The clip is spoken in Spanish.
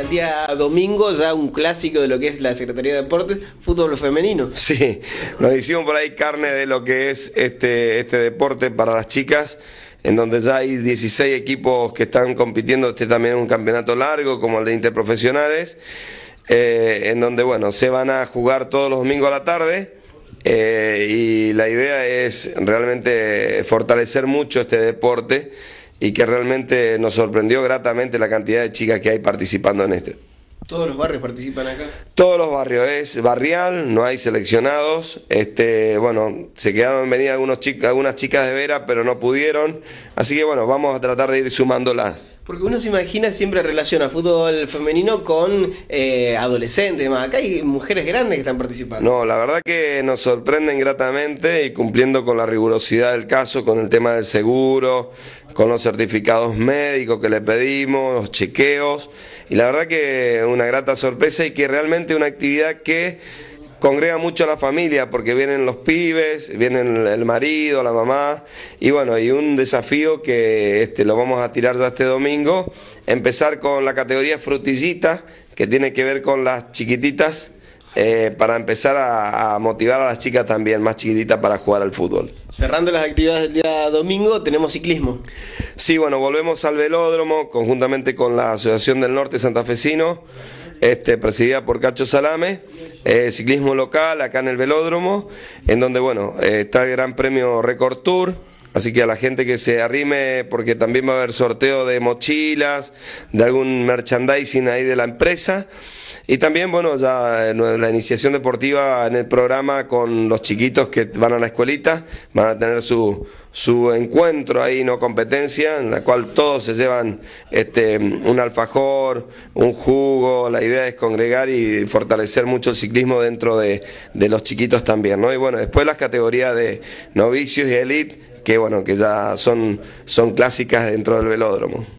el día domingo ya un clásico de lo que es la Secretaría de Deportes, fútbol femenino. Sí, nos hicimos por ahí carne de lo que es este, este deporte para las chicas en donde ya hay 16 equipos que están compitiendo, este también es un campeonato largo como el de interprofesionales, eh, en donde bueno, se van a jugar todos los domingos a la tarde eh, y la idea es realmente fortalecer mucho este deporte y que realmente nos sorprendió gratamente la cantidad de chicas que hay participando en este. ¿Todos los barrios participan acá? Todos los barrios, es barrial, no hay seleccionados. Este, bueno, se quedaron en venir algunos chicas, algunas chicas de Vera, pero no pudieron. Así que bueno, vamos a tratar de ir sumándolas. Porque uno se imagina, siempre relaciona fútbol femenino con eh, adolescentes, más. Acá hay mujeres grandes que están participando. No, la verdad que nos sorprenden gratamente y cumpliendo con la rigurosidad del caso, con el tema del seguro con los certificados médicos que le pedimos, los chequeos, y la verdad que una grata sorpresa y que realmente una actividad que congrega mucho a la familia porque vienen los pibes, vienen el marido, la mamá y bueno, y un desafío que este, lo vamos a tirar ya este domingo, empezar con la categoría frutillita que tiene que ver con las chiquititas eh, para empezar a, motivar a las chicas también más chiquititas para jugar al fútbol. Cerrando las actividades del día domingo, tenemos ciclismo. Sí, bueno, volvemos al velódromo conjuntamente con la Asociación del Norte Santafesino, este, presidida por Cacho Salame. Eh, ciclismo local acá en el velódromo, en donde bueno, eh, está el Gran Premio Record Tour, Así que a la gente que se arrime, porque también va a haber sorteo de mochilas, de algún merchandising ahí de la empresa. Y también, bueno, ya eh, la iniciación deportiva en el programa con los chiquitos que van a la escuelita, van a tener su, su encuentro ahí, no competencia, en la cual todos se llevan este, un alfajor, un jugo, la idea es congregar y fortalecer mucho el ciclismo dentro de, los chiquitos también, ¿no? Y bueno, después las categorías de novicios y elite, que bueno, que ya son, son clásicas dentro del velódromo.